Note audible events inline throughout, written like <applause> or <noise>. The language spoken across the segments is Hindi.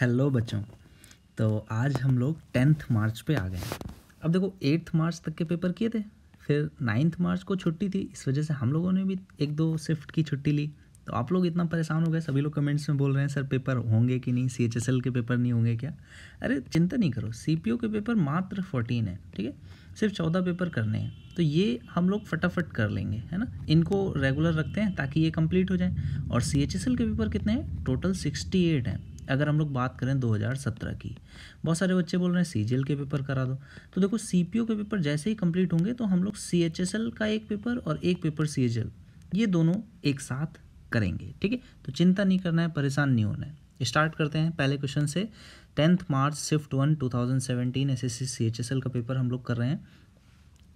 हेलो बच्चों तो आज हम लोग टेंथ मार्च पे आ गए अब देखो एट्थ मार्च तक के पेपर किए थे फिर नाइन्थ मार्च को छुट्टी थी इस वजह से हम लोगों ने भी एक दो शिफ्ट की छुट्टी ली तो आप लोग इतना परेशान हो गए सभी लोग कमेंट्स में बोल रहे हैं सर पेपर होंगे कि नहीं सी के पेपर नहीं होंगे क्या अरे चिंता नहीं करो सी के पेपर मात्र फोर्टीन है ठीक है सिर्फ चौदह पेपर करने हैं तो ये हम लोग फटाफट कर लेंगे है ना इनको रेगुलर रखते हैं ताकि ये कंप्लीट हो जाए और सी एच एस एल के पेपर कितने हैं टोटल सिक्सटी एट हैं अगर हम लोग बात करें 2017 की बहुत सारे बच्चे बोल रहे हैं सी के पेपर करा दो तो देखो सी के पेपर जैसे ही कंप्लीट होंगे तो हम लोग सी का एक पेपर और एक पेपर सी ये दोनों एक साथ करेंगे ठीक है तो चिंता नहीं करना है परेशान नहीं होना है स्टार्ट करते हैं पहले क्वेश्चन से tenth March shift one two thousand seventeen S S C C H S L का पेपर हम लोग कर रहे हैं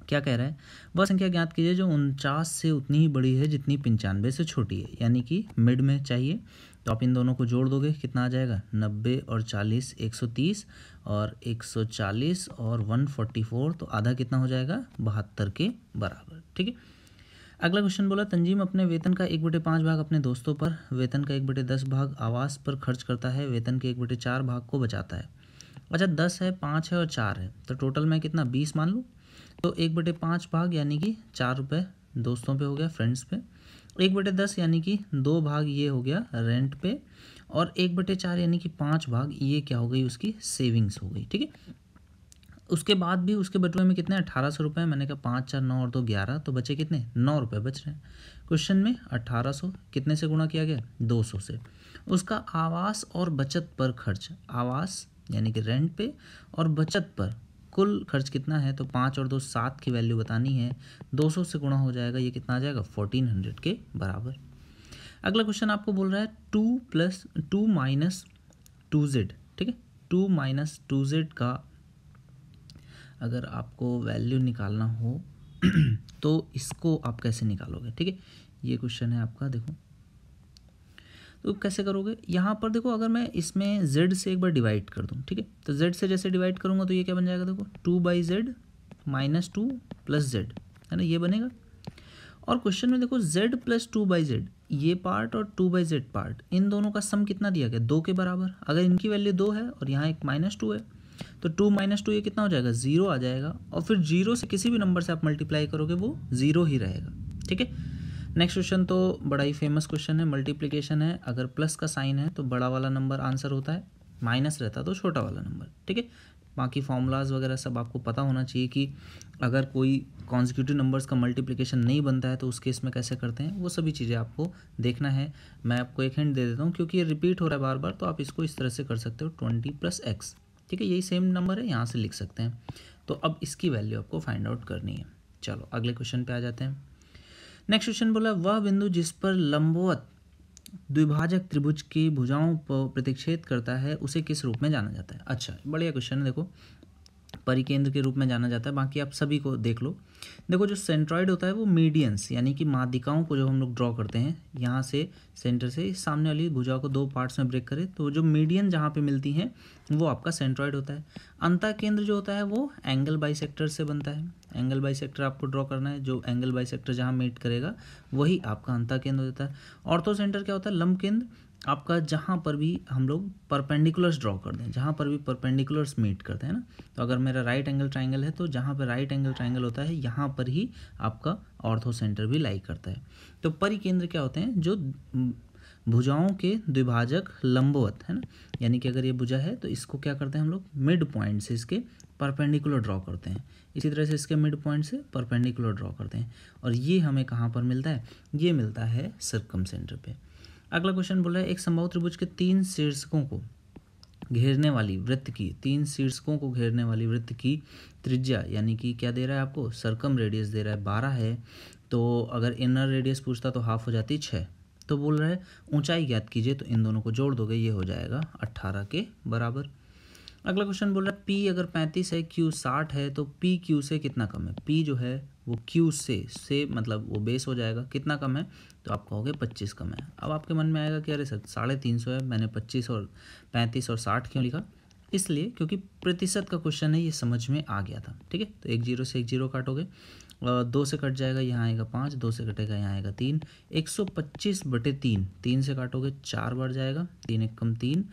क्या कह रहा है वह संख्या ज्ञात कीजिए जो उनचास से उतनी ही बड़ी है जितनी पंचानवे से छोटी है यानी कि मिड में चाहिए तो आप इन दोनों को जोड़ दोगे कितना आ जाएगा नब्बे और चालीस एक सौ तीस और एक सौ चालीस और वन फोर्टी फोर तो आधा कितना हो जाएगा बहत्तर के बराबर ठीक है अगला क्वेश्चन बोला तंजीम अपने वेतन का एक बटे पाँच भाग अपने दोस्तों पर वेतन का एक बटे दस भाग आवास पर खर्च करता है वेतन के एक बटे चार भाग को बचाता है अच्छा दस है पाँच है और चार है तो टोटल मैं कितना बीस मान लूँ तो एक बटे पाँच भाग यानी कि चार रुपये दोस्तों पे हो गया फ्रेंड्स पे एक बटे दस यानी कि दो भाग ये हो गया रेंट पे और एक बटे चार यानी कि पाँच भाग ये क्या हो गई उसकी सेविंग्स हो गई ठीक है उसके बाद भी उसके बटुए में कितने अठारह सौ रुपये मैंने कहा पाँच चार नौ और दो ग्यारह तो बचे कितने नौ रुपये बच रहे हैं क्वेश्चन में अट्ठारह सौ कितने से गुणा किया गया दो सौ से उसका आवास और बचत पर खर्च आवास यानी कि रेंट पे और बचत पर कुल खर्च कितना है तो पाँच और दो सात की वैल्यू बतानी है दो सौ से गुणा हो जाएगा ये कितना आ जाएगा फोर्टीन हंड्रेड के बराबर अगला क्वेश्चन आपको बोल रहा है two plus two minus two z ठीक है टू माइनस टू जेड का अगर आपको वैल्यू निकालना हो <clears throat> तो इसको आप कैसे निकालोगे ठीक है ये क्वेश्चन है आपका देखो तो कैसे करोगे यहाँ पर देखो अगर मैं इसमें z से एक बार डिवाइड कर दूँ ठीक है तो z से जैसे डिवाइड करूँगा तो ये क्या बन जाएगा देखो two by z minus two plus z है ना ये बनेगा और क्वेश्चन में देखो z plus two by z ये पार्ट और टू बाई जेड पार्ट इन दोनों का सम कितना दिया गया दो के बराबर अगर इनकी वैल्यू दो है और यहाँ एक माइनस टू है तो टू माइनस टू ये कितना हो जाएगा ज़ीरो आ जाएगा और फिर जीरो से किसी भी नंबर से आप मल्टीप्लाई करोगे वो ज़ीरो ही रहेगा ठीक है नेक्स्ट क्वेश्चन तो बड़ा ही फेमस क्वेश्चन है मल्टीप्लीकेशन है अगर प्लस का साइन है तो बड़ा वाला नंबर आंसर होता है माइनस रहता तो छोटा वाला नंबर ठीक है बाकी फॉर्मूलाज वगैरह सब आपको पता होना चाहिए कि अगर कोई कॉन्जिक्यूटिव नंबर्स का मल्टीप्लिकेशन नहीं बनता है तो उस केस में कैसे करते हैं वो सभी चीज़ें आपको देखना है मैं आपको एक हिंट दे देता हूँ क्योंकि ये रिपीट हो रहा है बार बार तो आप इसको इस तरह से कर सकते हो ट्वेंटी प्लस एक्स ठीक है यही सेम नंबर है यहाँ से लिख सकते हैं तो अब इसकी वैल्यू आपको फाइंड आउट करनी है चलो अगले क्वेश्चन पे आ जाते हैं नेक्स्ट क्वेश्चन बोला वह बिंदु जिस पर लंबवत द्विभाजक त्रिभुज की भुजाओं पर प्रतिक्षेद करता है उसे किस रूप में जाना जाता है अच्छा बढ़िया क्वेश्चन है देखो परिकेंद्र के रूप में जाना जाता है बाकी आप सभी को देख लो देखो जो सेंट्रॉइड होता है वो मीडियंस यानी कि मादिकाओं को जो हम लोग ड्रॉ करते हैं यहाँ से सेंटर से सामने वाली भुजा को दो पार्ट्स में ब्रेक करें तो जो मीडियन जहाँ पे मिलती हैं वो आपका सेंट्रॉइड होता है अंता केंद्र जो होता है वो एंगल सेक्टर से बनता है एंगल सेक्टर आपको ड्रॉ करना है जो एंगल सेक्टर जहाँ मीट करेगा वही आपका अंता केंद्र होता है ऑर्थो सेंटर क्या होता है लम्ब केंद्र आपका जहाँ पर भी हम लोग परपेंडिकुलर्स ड्रॉ कर दें जहाँ पर भी परपेंडिकुलर्स मीट करते हैं ना तो अगर मेरा राइट एंगल ट्राइंगल है तो जहाँ पर राइट एंगल ट्राइंगल होता है यहाँ पर ही आपका ऑर्थो सेंटर भी लाई करता है तो परिकेंद्र क्या होते हैं जो भुजाओं के द्विभाजक लंबवत है ना यानी कि अगर ये भुजा है तो इसको क्या करते हैं हम लोग मिड पॉइंट से इसके परपेंडिकुलर ड्रॉ करते हैं इसी तरह से इसके मिड पॉइंट से परपेंडिकुलर ड्रॉ करते हैं और ये हमें कहाँ पर मिलता है ये मिलता है सरकम सेंटर पर अगला क्वेश्चन बोला है एक संभव त्रिभुज के तीन शीर्षकों को घेरने वाली वृत्त की तीन शीर्षकों को घेरने वाली वृत्त की त्रिज्या यानी कि क्या दे रहा है आपको सरकम रेडियस दे रहा है बारह है तो अगर इनर रेडियस पूछता तो हाफ हो जाती छः तो बोल रहा है ऊंचाई ज्ञात कीजिए तो इन दोनों को जोड़ दोगे ये हो जाएगा अट्ठारह के बराबर अगला क्वेश्चन बोल रहा है पी अगर पैंतीस है क्यू साठ है तो पी क्यू से कितना कम है पी जो है वो क्यू से से मतलब वो बेस हो जाएगा कितना कम है तो आप कहोगे पच्चीस कम है अब आपके मन में आएगा कि अरे सर साढ़े तीन सौ है मैंने पच्चीस और पैंतीस और साठ क्यों लिखा इसलिए क्योंकि प्रतिशत का क्वेश्चन है ये समझ में आ गया था ठीक है तो एक जीरो से एक जीरो काटोगे दो से कट जाएगा यहाँ आएगा पाँच दो से कटेगा यहाँ आएगा तीन एक सौ पच्चीस बटे तीन तीन से काटोगे चार बार जाएगा तीन एक कम तीन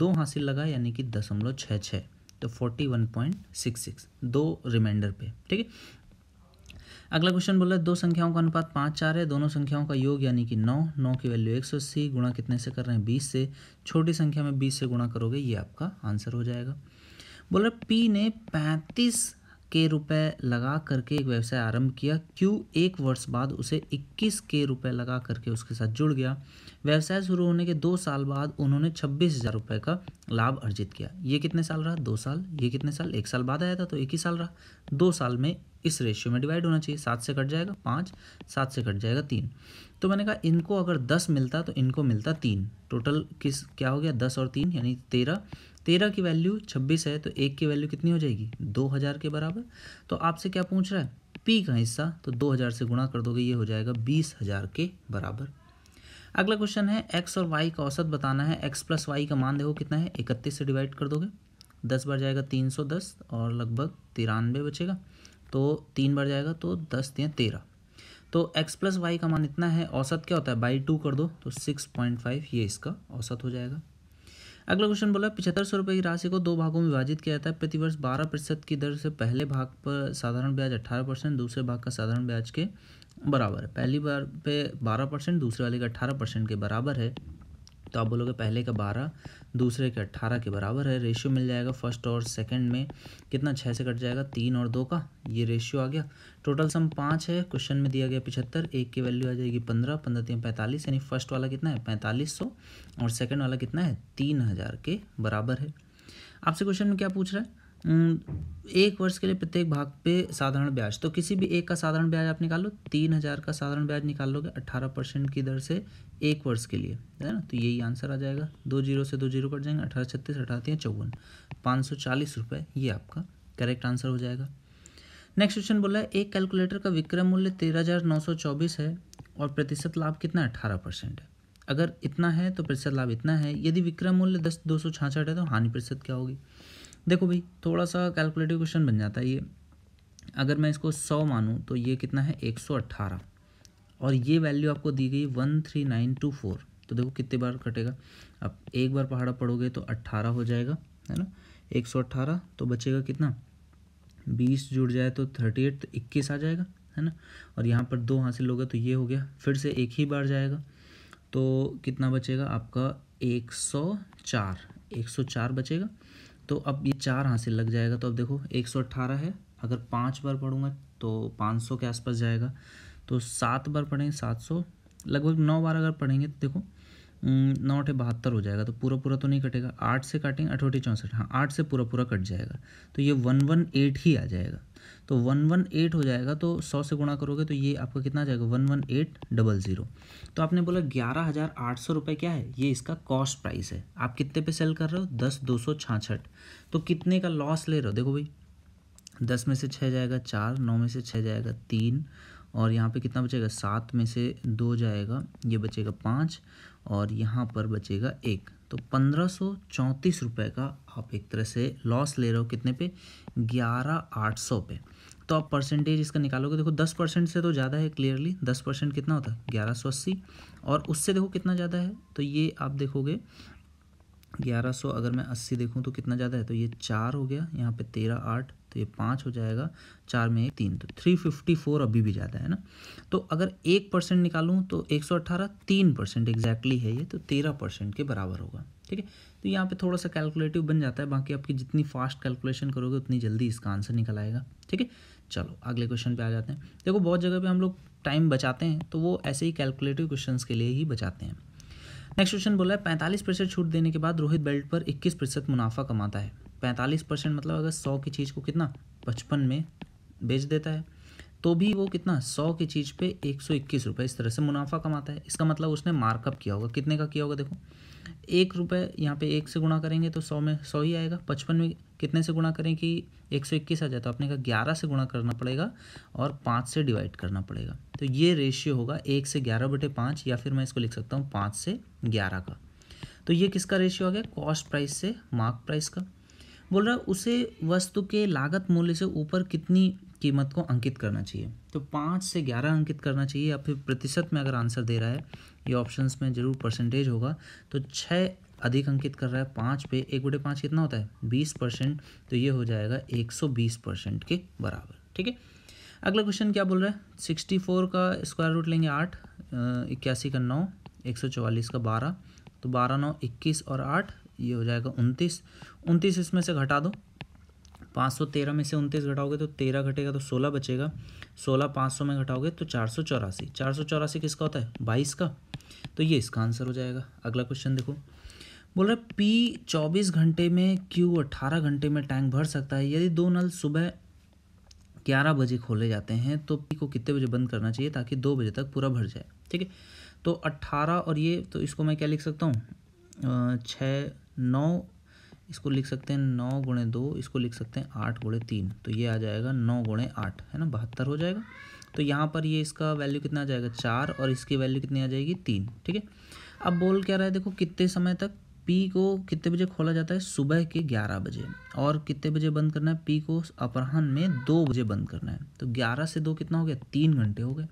दो हासिल लगा यानी कि दशमलव छः छः तो forty one point six six दो रिमाइंडर पे ठीक है अगला क्वेश्चन बोला दो संख्याओं का अनुपात पाँच चार है दोनों संख्याओं का योग यानी कि नौ नौ की वैल्यू एक सौ अस्सी गुणा कितने से कर रहे हैं बीस से छोटी संख्या में बीस से गुणा करोगे ये आपका आंसर हो जाएगा बोला पी ने पैंतीस के रुपए लगा करके एक व्यवसाय आरंभ किया क्यू एक वर्ष बाद उसे इक्कीस के रुपए लगा करके उसके साथ जुड़ गया व्यवसाय शुरू होने के दो साल बाद उन्होंने छब्बीस हज़ार रुपये का लाभ अर्जित किया ये कितने साल रहा दो साल ये कितने साल एक साल बाद आया था तो एक ही साल रहा दो साल में इस रेशियो में डिवाइड होना चाहिए सात से कट जाएगा पाँच सात से कट जाएगा तीन तो मैंने कहा इनको अगर दस मिलता तो इनको मिलता तीन टोटल किस क्या हो गया दस और तीन यानी तेरह तेरह की वैल्यू छब्बीस है तो एक की वैल्यू कितनी हो जाएगी दो हज़ार के बराबर तो आपसे क्या पूछ रहा है पी का हिस्सा तो दो हज़ार से गुणा कर दोगे ये हो जाएगा बीस हज़ार के बराबर अगला क्वेश्चन है एक्स और वाई का औसत बताना है एक्स प्लस वाई का मान देखो कितना है इकतीस से डिवाइड कर दोगे दस बार जाएगा तीन सौ दस और लगभग तिरानवे बचेगा तो तीन बार जाएगा तो दस या तेरह तो x प्लस वाई का मान इतना है औसत क्या होता है बाई टू कर दो तो सिक्स पॉइंट फाइव ये इसका औसत हो जाएगा अगला क्वेश्चन बोला पिछहत्तर सौ रुपये की राशि को दो भागों में विभाजित किया जाता है प्रतिवर्ष बारह प्रतिशत की दर से पहले भाग पर साधारण ब्याज अट्ठारह परसेंट दूसरे भाग का साधारण ब्याज के बराबर है पहली बार पे बारह परसेंट दूसरे वाले का अट्ठारह परसेंट के बराबर है तो आप बोलोगे पहले का बारह दूसरे के अट्ठारह के बराबर है रेशियो मिल जाएगा फर्स्ट और सेकंड में कितना छः से कट जाएगा तीन और दो का ये रेशियो आ गया टोटल सम पाँच है क्वेश्चन में दिया गया पिछहत्तर एक की वैल्यू आ जाएगी पंद्रह पंद्रह तीन पैंतालीस यानी फर्स्ट वाला कितना है पैंतालीस सौ और सेकेंड वाला कितना है तीन हज़ार के बराबर है आपसे क्वेश्चन में क्या पूछ रहा है एक वर्ष के लिए प्रत्येक भाग पे साधारण ब्याज तो किसी भी एक का साधारण ब्याज आप निकाल लो तीन हज़ार का साधारण ब्याज निकाल लोगे अट्ठारह परसेंट की दर से एक वर्ष के लिए है ना तो यही आंसर आ जाएगा दो जीरो से दो जीरो कट जाएंगे अठारह छत्तीस अठारह चौवन पाँच सौ चालीस रुपये ये आपका करेक्ट आंसर हो जाएगा नेक्स्ट क्वेश्चन बोला है एक कैलकुलेटर का विक्रय मूल्य तेरह हज़ार नौ सौ चौबीस है और प्रतिशत लाभ कितना अठारह परसेंट है अगर इतना है तो प्रतिशत लाभ इतना है यदि विक्रय मूल्य दस दो सौ छाछठ है तो हानि प्रतिशत क्या होगी देखो भाई थोड़ा सा कैलकुलेटिव क्वेश्चन बन जाता है ये अगर मैं इसको सौ मानूँ तो ये कितना है एक सौ अट्ठारह और ये वैल्यू आपको दी गई one three nine two four तो देखो कितने बार कटेगा अब एक बार पहाड़ा पढ़ोगे तो अट्ठारह हो जाएगा है ना एक सौ अट्ठारह तो बचेगा कितना बीस जुड़ जाए तो थर्टी एट तो इक्कीस आ जाएगा है ना और यहाँ पर दो हासिल हो गए तो ये हो गया फिर से एक ही बार जाएगा तो कितना बचेगा आपका एक सौ चार एक सौ चार बचेगा तो अब ये चार हासिल लग जाएगा तो अब देखो एक सौ अट्ठारह है अगर पाँच बार पढ़ूंगा तो पाँच सौ के आसपास जाएगा तो सात बार पढ़ेंगे सात सौ लगभग नौ बार अगर पढ़ेंगे तो देखो नौ अठे बहत्तर हो जाएगा तो पूरा पूरा तो नहीं कटेगा आठ से काटेंगे अठोटी चौंसठ हाँ आठ से पूरा पूरा कट जाएगा तो ये वन वन एट ही आ जाएगा तो वन वन एट हो जाएगा तो सौ से गुणा करोगे तो ये आपका कितना आ जाएगा one one eight double zero तो आपने बोला ग्यारह हज़ार आठ सौ रुपये क्या है ये इसका कॉस्ट प्राइस है आप कितने पे सेल कर रहे हो दस दो सौ छाछठ तो कितने का लॉस ले रहे हो देखो भाई दस में से छः जाएगा चार नौ में से छः जाएगा तीन और यहाँ पे कितना बचेगा सात में से दो जाएगा ये बचेगा पाँच और यहाँ पर बचेगा एक तो पंद्रह सौ चौंतीस रुपये का आप एक तरह से लॉस ले रहे हो कितने पे ग्यारह आठ सौ पे तो आप परसेंटेज इसका निकालोगे देखो दस परसेंट से तो ज़्यादा है क्लियरली दस परसेंट कितना होता है ग्यारह सौ अस्सी और उससे देखो कितना ज़्यादा है तो ये आप देखोगे ग्यारह सौ अगर मैं अस्सी देखूँ तो कितना ज़्यादा है तो ये चार हो गया यहाँ पे तेरह आठ तो ये पाँच हो जाएगा चार में एक तीन तो थ्री फिफ्टी फोर अभी भी ज़्यादा है ना तो अगर एक परसेंट निकालूँ तो एक सौ अट्ठारह तीन परसेंट एग्जैक्टली है ये तो तेरह परसेंट के बराबर होगा ठीक है तो यहाँ पे थोड़ा सा कैलकुलेटिव बन जाता है बाकी आपकी जितनी फास्ट कैलकुलेशन करोगे उतनी जल्दी इसका आंसर निकल आएगा ठीक है चलो अगले क्वेश्चन पे आ जाते हैं देखो बहुत जगह पे हम लोग टाइम बचाते हैं तो वो ऐसे ही कैलकुलेटिव क्वेश्चन के लिए ही बचाते हैं नेक्स्ट क्वेश्चन बोला है पैंतालीस परसेंट छूट देने के बाद रोहित बेल्ट पर इक्कीस प्रतिशत मुनाफा कमाता है पैंतालीस परसेंट मतलब अगर सौ की चीज़ को कितना पचपन में बेच देता है तो भी वो कितना सौ की चीज़ पे एक सौ इक्कीस रुपये इस तरह से मुनाफा कमाता है इसका मतलब उसने मार्कअप किया होगा कितने का किया होगा देखो एक रुपये यहाँ पे एक से गुणा करेंगे तो सौ में सौ ही आएगा पचपन में कितने से गुणा करें कि 121 आ जाए तो आपने कहा 11 से गुणा करना पड़ेगा और 5 से डिवाइड करना पड़ेगा तो ये रेशियो होगा एक से ग्यारह बटे पाँच या फिर मैं इसको लिख सकता हूँ पाँच से ग्यारह का तो ये किसका रेशियो आ गया कॉस्ट प्राइस से मार्क प्राइस का बोल रहा है उसे वस्तु के लागत मूल्य से ऊपर कितनी कीमत को अंकित करना चाहिए तो पाँच से ग्यारह अंकित करना चाहिए या फिर प्रतिशत में अगर आंसर दे रहा है ये ऑप्शंस में ज़रूर परसेंटेज होगा तो छः अधिक अंकित कर रहा है पाँच पे एक बटे पाँच कितना होता है बीस परसेंट तो ये हो जाएगा एक सौ बीस परसेंट के बराबर ठीक है अगला क्वेश्चन क्या बोल रहा है सिक्सटी फोर का स्क्वायर रूट लेंगे आठ इक्यासी का नौ एक सौ चवालीस का बारह तो बारह नौ इक्कीस और आठ ये हो जाएगा उनतीस उनतीस इसमें से घटा दो पाँच सौ तेरह में से उनतीस घटाओगे तो तेरह घटेगा तो सोलह बचेगा सोलह पाँच सौ में घटाओगे तो चार सौ चौरासी चार सौ चौरासी किसका होता है बाईस का तो ये इसका आंसर हो जाएगा अगला क्वेश्चन देखो बोल रहा है पी चौबीस घंटे में क्यू अट्ठारह घंटे में टैंक भर सकता है यदि दो नल सुबह ग्यारह बजे खोले जाते हैं तो पी को कितने बजे बंद करना चाहिए ताकि दो बजे तक पूरा भर जाए ठीक है तो अट्ठारह और ये तो इसको मैं क्या लिख सकता हूँ छः नौ इसको लिख सकते हैं नौ गुणे दो इसको लिख सकते हैं आठ गुणे तीन तो ये आ जाएगा नौ गुणे आठ है ना बहत्तर हो जाएगा तो यहाँ पर ये इसका वैल्यू कितना आ जाएगा चार और इसकी वैल्यू कितनी आ जाएगी तीन ठीक है अब बोल क्या रहा है देखो कितने समय तक पी को कितने बजे खोला जाता है सुबह के 11 बजे और कितने बजे बंद करना है पी को अपराहन में दो बजे बंद करना है तो 11 से दो कितना हो गया तीन घंटे हो गए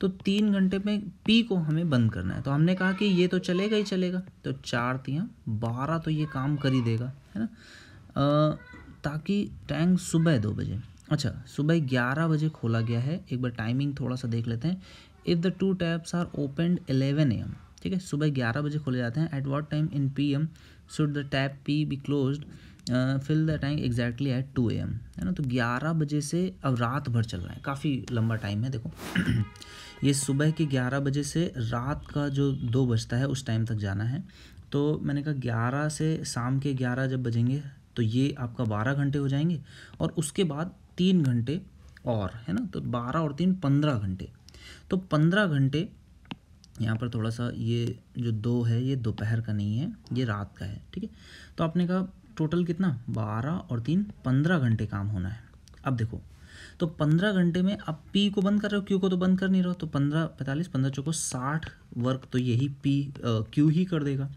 तो तीन घंटे में पी को हमें बंद करना है तो हमने कहा कि ये तो चलेगा ही चलेगा तो चार तियाँ बारह तो ये काम कर ही देगा है ना ताकि टैंक सुबह दो बजे अच्छा सुबह ग्यारह बजे खोला गया है एक बार टाइमिंग थोड़ा सा देख लेते हैं if the two taps are opened eleven M ठीक है सुबह ग्यारह बजे खोले जाते हैं at what time in P M should the tap P B close fill the time exactly at two A M है ना तो ग्यारह बजे से अब रात भर चल रहा है काफ़ी लंबा टाइम है देखो <clears throat> ये सुबह के ग्यारह बजे से रात का जो दो बजता है उस टाइम तक जाना है तो मैंने कहा ग्यारह से शाम के ग्यारह जब बजेंगे तो ये आपका बारह घंटे हो जाएंगे और उसके बाद तीन घंटे और है ना तो बारह और तीन पंद्रह घंटे तो पंद्रह घंटे यहाँ पर थोड़ा सा ये जो दो है ये दोपहर का नहीं है ये रात का है ठीक है तो आपने कहा टोटल कितना बारह और तीन पंद्रह घंटे काम होना है अब देखो तो पंद्रह घंटे में आप पी को बंद कर रहे हो क्यू को तो बंद कर नहीं रहा हो तो पंद्रह पैंतालीस पंद्रह चौको साठ वर्क तो यही पी क्यू ही कर देगा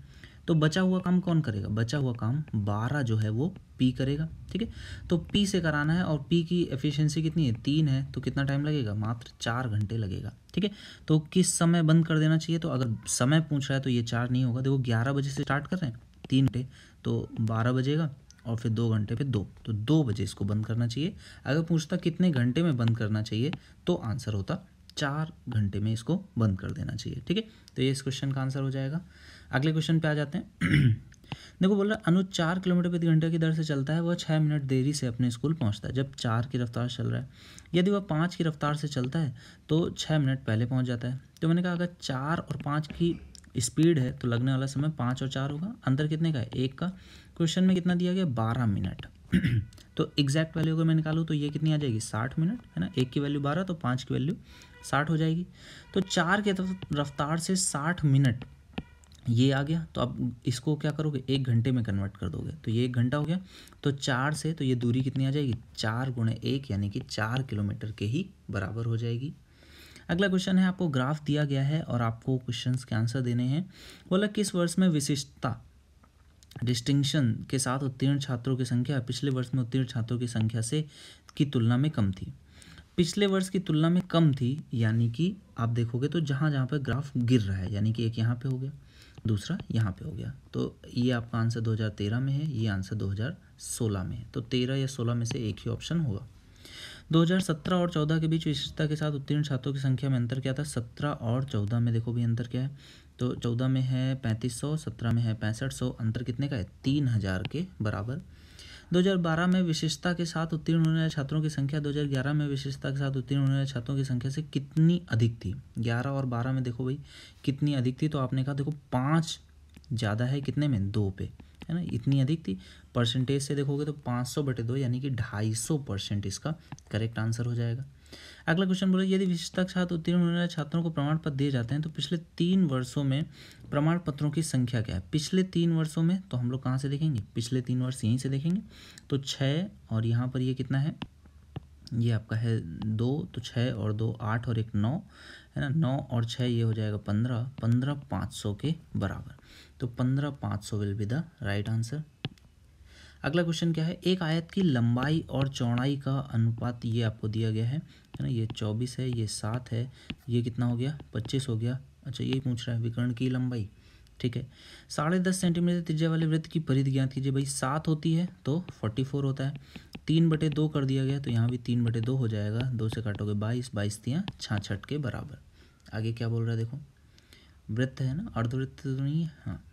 तो बचा हुआ काम कौन करेगा बचा हुआ काम बारह जो है वो पी करेगा ठीक है तो पी से कराना है और पी की एफिशिएंसी कितनी है तीन है तो कितना टाइम लगेगा मात्र चार घंटे लगेगा ठीक है तो किस समय बंद कर देना चाहिए तो अगर समय पूछ रहा है तो ये चार नहीं होगा देखो ग्यारह बजे से स्टार्ट कर रहे हैं तीन घंटे तो बारह बजेगा और फिर दो घंटे फिर दो तो दो बजे इसको बंद करना चाहिए अगर पूछता कितने घंटे में बंद करना चाहिए तो आंसर होता चार घंटे में इसको बंद कर देना चाहिए ठीक है तो ये इस क्वेश्चन का आंसर हो जाएगा अगले क्वेश्चन पे आ जाते हैं <clears throat> देखो बोल रहा है अनु चार किलोमीटर प्रति घंटे की दर से चलता है वह छः मिनट देरी से अपने स्कूल पहुंचता है जब चार की रफ्तार चल रहा है यदि वह पाँच की रफ्तार से चलता है तो छः मिनट पहले पहुंच जाता है तो मैंने कहा अगर चार और पाँच की स्पीड है तो लगने वाला समय पाँच और चार होगा अंतर कितने का है एक का क्वेश्चन में कितना दिया गया बारह मिनट <clears throat> तो एग्जैक्ट वैल्यू अगर मैं निकालूँ तो ये कितनी आ जाएगी साठ मिनट है ना एक की वैल्यू बारह तो पाँच की वैल्यू साठ हो जाएगी तो चार के रफ्तार से साठ मिनट ये आ गया तो आप इसको क्या करोगे एक घंटे में कन्वर्ट कर दोगे तो ये एक घंटा हो गया तो चार से तो ये दूरी कितनी आ जाएगी चार गुणे एक यानी कि चार किलोमीटर के ही बराबर हो जाएगी अगला क्वेश्चन है आपको ग्राफ दिया गया है और आपको क्वेश्चंस के आंसर देने हैं बोला किस वर्ष में विशिष्टता डिस्टिंक्शन के साथ उत्तीर्ण छात्रों की संख्या पिछले वर्ष में उत्तीर्ण छात्रों की संख्या से की तुलना में कम थी पिछले वर्ष की तुलना में कम थी यानी कि आप देखोगे तो जहाँ जहाँ पर ग्राफ गिर रहा है यानी कि एक यहाँ पर हो गया दूसरा यहाँ पे हो गया तो ये आपका आंसर 2013 में है ये आंसर 2016 में है तो 13 या 16 में से एक ही ऑप्शन होगा 2017 और 14 के बीच विशिष्टता के साथ उत्तीर्ण छात्रों की संख्या में अंतर क्या था 17 और 14 में देखो भी अंतर क्या है तो 14 में है 3500 17 में है पैंसठ अंतर कितने का है तीन के बराबर 2012 में विशेषता के साथ उत्तीर्ण होने वाले छात्रों की संख्या 2011 में विशेषता के साथ उत्तीर्ण होने वाले छात्रों की संख्या से कितनी अधिक थी 11 और 12 में देखो भाई कितनी अधिक थी तो आपने कहा देखो पाँच ज़्यादा है कितने में दो पे है ना इतनी अधिक थी परसेंटेज से देखोगे तो पाँच सौ बटे दो यानी कि ढाई सौ परसेंट इसका करेक्ट आंसर हो जाएगा अगला क्वेश्चन बोले यदि विशेषता के साथ उत्तीर्ण होने वाले छात्रों को प्रमाण पत्र दिए जाते हैं तो पिछले तीन वर्षों में प्रमाण पत्रों की संख्या क्या है पिछले तीन वर्षों में तो हम लोग कहाँ से देखेंगे पिछले तीन वर्ष यहीं से देखेंगे तो छः और यहाँ पर ये कितना है ये आपका है दो तो छः और दो आठ और एक नौ है ना नौ और छः ये हो जाएगा पंद्रह पंद्रह पाँच के बराबर तो पंद्रह पाँच will be the right answer अगला क्वेश्चन क्या है एक आयत की लंबाई और चौड़ाई का अनुपात ये आपको दिया गया है है ना ये चौबीस है ये सात है ये कितना हो गया पच्चीस हो गया अच्छा ये पूछ रहा है विकर्ण की लंबाई ठीक है साढ़े दस सेंटीमीटर त्रिज्या वाले वृत्त की परिधि ज्ञात कीजिए भाई सात होती है तो फोर्टी फोर होता है तीन बटे दो कर दिया गया तो यहाँ भी तीन बटे दो हो जाएगा दो से काटोगे बाईस बाईस तियाँ छाछठ के बराबर आगे क्या बोल रहा है देखो वृत्त है ना अर्धवृत्त तो नहीं है हाँ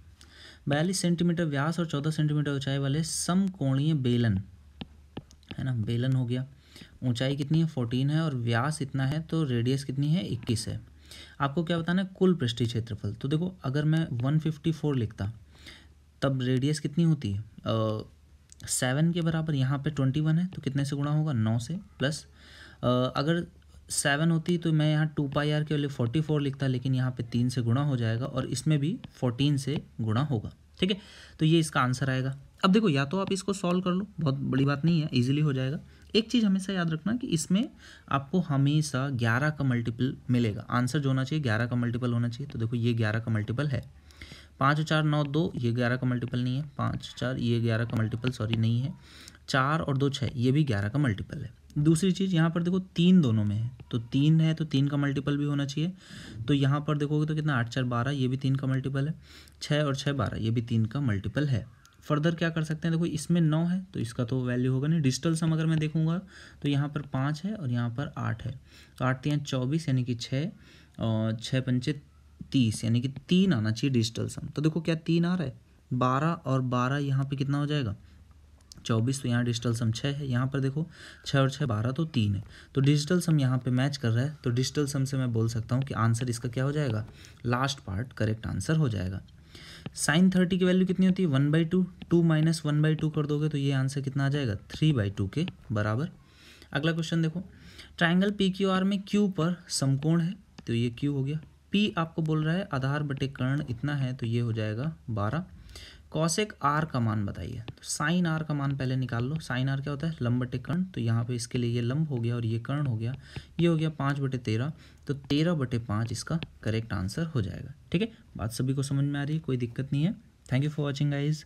बयालीस सेंटीमीटर व्यास और चौदह सेंटीमीटर ऊंचाई वाले समकोणीय बेलन है ना बेलन हो गया ऊंचाई कितनी है फोर्टीन है और व्यास इतना है तो रेडियस कितनी है इक्कीस है आपको क्या बताना है कुल पृष्ठी क्षेत्रफल तो देखो अगर मैं वन फिफ्टी फोर लिखता तब रेडियस कितनी होती है सेवन के बराबर यहाँ पर ट्वेंटी वन है तो कितने से गुणा होगा नौ से प्लस आ, अगर सेवन होती तो मैं यहाँ टू पाई आर के लिए फोर्टी फोर लिखता लेकिन यहाँ पे तीन से गुणा हो जाएगा और इसमें भी फोर्टीन से गुणा होगा ठीक है तो ये इसका आंसर आएगा अब देखो या तो आप इसको सॉल्व कर लो बहुत बड़ी बात नहीं है इजीली हो जाएगा एक चीज़ हमेशा याद रखना कि इसमें आपको हमेशा ग्यारह का मल्टीपल मिलेगा आंसर जो होना चाहिए ग्यारह का मल्टीपल होना चाहिए तो देखो ये ग्यारह का मल्टीपल है पाँच चार नौ दो ये ग्यारह का मल्टीपल नहीं है पाँच चार ये ग्यारह का मल्टीपल सॉरी नहीं है चार और दो छः ये भी ग्यारह का मल्टीपल है दूसरी चीज़ यहाँ पर देखो तीन दोनों में है तो तीन है तो तीन का मल्टीपल भी होना चाहिए तो यहाँ पर देखोगे तो कितना आठ चार बारह ये भी तीन का मल्टीपल है छः और छः बारह ये भी तीन का मल्टीपल है फर्दर क्या कर सकते हैं देखो इसमें नौ है तो इसका तो वैल्यू होगा नहीं डिजिटल सम अगर मैं देखूँगा तो यहाँ पर पाँच है और यहाँ पर आठ है तो आठ तीन चौबीस यानी कि छः और छः पंचे तीस यानी कि तीन आना चाहिए डिजिटल सम तो देखो क्या तीन आ रहा है बारह और बारह यहाँ पर कितना हो जाएगा चौबीस तो यहाँ डिजिटल सम छः है यहाँ पर देखो छः और छः बारह तो तीन है तो डिजिटल सम यहाँ पे मैच कर रहा है तो डिजिटल सम से मैं बोल सकता हूँ कि आंसर इसका क्या हो जाएगा लास्ट पार्ट करेक्ट आंसर हो जाएगा साइन थर्टी की वैल्यू कितनी होती है one by two two minus one by two कर दोगे तो ये आंसर कितना आ जाएगा थ्री बाई टू के बराबर अगला क्वेश्चन देखो ट्राइंगल पी क्यू आर में क्यू पर समकोण है तो ये क्यू हो गया पी आपको बोल रहा है आधार बटे कर्ण इतना है तो ये हो जाएगा बारह कॉसेक आर का मान बताइए तो साइन आर का मान पहले निकाल लो साइन आर क्या होता है लंब बटे कर्ण तो यहाँ पे इसके लिए ये लंब हो गया और ये कर्ण हो गया ये हो गया पाँच बटे तेरह तो तेरह बटे पाँच इसका करेक्ट आंसर हो जाएगा ठीक है बात सभी को समझ में आ रही है कोई दिक्कत नहीं है thank you for watching guys